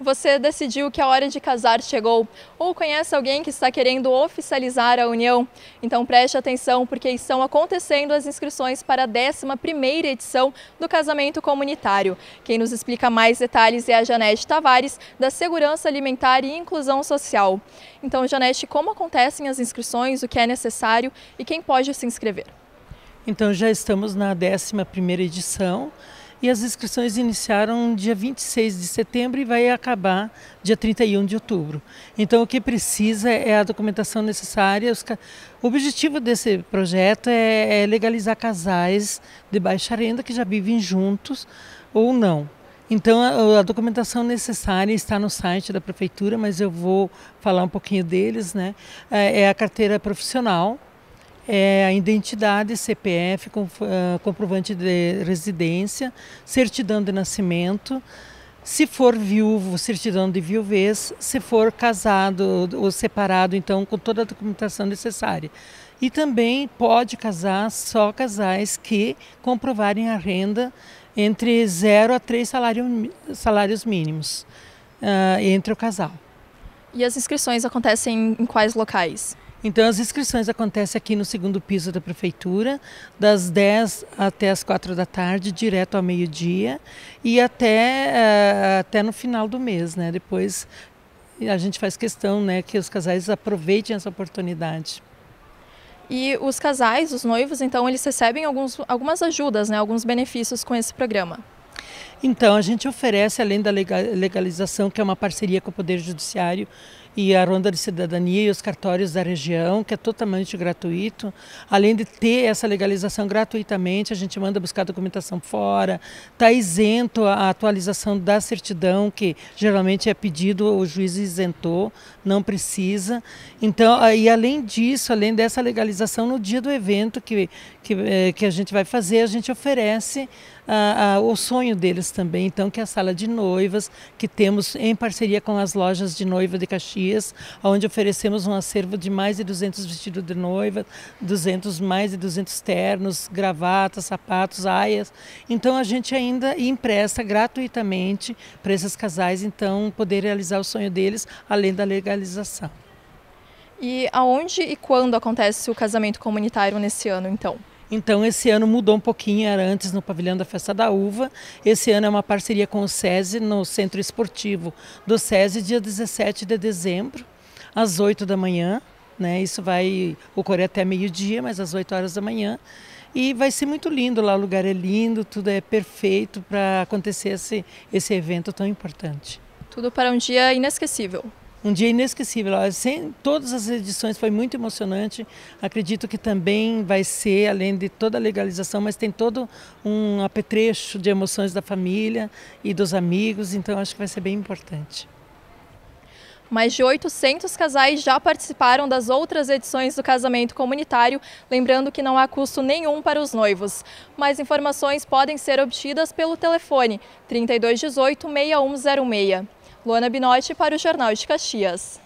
Você decidiu que a hora de casar chegou ou conhece alguém que está querendo oficializar a união? Então preste atenção porque estão acontecendo as inscrições para a 11ª edição do casamento comunitário. Quem nos explica mais detalhes é a Janete Tavares, da Segurança Alimentar e Inclusão Social. Então Janete, como acontecem as inscrições, o que é necessário e quem pode se inscrever? Então já estamos na 11ª edição e as inscrições iniciaram dia 26 de setembro e vai acabar dia 31 de outubro. Então o que precisa é a documentação necessária. O objetivo desse projeto é, é legalizar casais de baixa renda que já vivem juntos ou não. Então, a, a, documentação necessária está no site da prefeitura, mas eu vou falar um pouquinho deles, né? É, é a carteira profissional, é a identidade, CPF, ah, comprovante de residência, certidão de nascimento, se for viúvo, certidão de viuvez, se for casado ou separado, então com toda a documentação necessária. E também pode casar só casais que comprovarem a renda entre zero a três salário, salários mínimos uh, entre o casal. E as inscrições acontecem em quais locais? Então as inscrições acontecem aqui no segundo piso da prefeitura, das 10 até as 4 da tarde, direto ao meio-dia e até, eh, até no final do mês, né? Depois a gente faz questão né, que os casais aproveitem essa oportunidade. E os casais, os noivos, então, eles recebem alguns, algumas ajudas, né, alguns benefícios com esse programa. Então, a gente oferece, além da legalização, que é uma parceria com o Poder Judiciário e a Ronda de Cidadania e os cartórios da região, que é totalmente gratuito. Além de ter essa legalização gratuitamente, a gente manda buscar documentação fora, está isento a atualização da certidão, que geralmente é pedido, o juiz isentou, não precisa. Então, e além disso, além dessa legalização, no dia do evento que, que, eh, que a gente vai fazer, a gente oferece a, a, o sonho deles também, então, que é a sala de noivas, que temos em parceria com as lojas de noiva de Caxias, onde oferecemos um acervo de mais de 200 vestidos de noiva, 200 mais de 200 ternos, gravatas, sapatos, aias. Então, a gente ainda empresta gratuitamente para esses casais, então, poder realizar o sonho deles, além da legalização. E aonde e quando acontece o casamento comunitário nesse ano, então? Então, esse ano mudou um pouquinho, era antes no pavilhão da Festa da Uva. Esse ano é uma parceria com o SESI, no Centro Esportivo do SESI, dia 17 de dezembro, às 8 da manhã. Né? Isso vai ocorrer até meio-dia, mas às 8 horas da manhã. E vai ser muito lindo lá, o lugar é lindo, tudo é perfeito para acontecer esse, esse evento tão importante. Tudo para um dia inesquecível um dia inesquecível. Sem todas as edições foi muito emocionante. Acredito que também vai ser, além de toda a legalização, mas tem todo um apetrecho de emoções da família e dos amigos, então acho que vai ser bem importante. Mais de 800 casais já participaram das outras edições do casamento comunitário, lembrando que não há custo nenhum para os noivos. Mais informações podem ser obtidas pelo telefone 3218 6106. Luana Binotti para o Jornal de Caxias.